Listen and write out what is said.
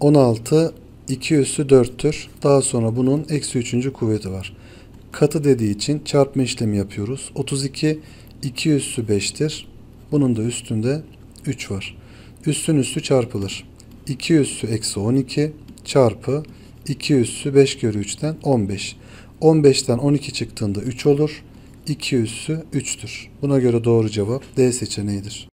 16 2 üssü 4'tür. Daha sonra bunun eksi 3. kuvveti var. Katı dediği için çarpma işlemi yapıyoruz. 32 2 üssü 5'tir. Bunun da üstünde 3 var. Üstün üssü çarpılır. 2 üssü eksi 12 çarpı 2 üssü 5 kere 3'ten 15. 15'ten 12 çıktığında 3 olur. 2 üssü 3'tür. Buna göre doğru cevap D seçeneğidir.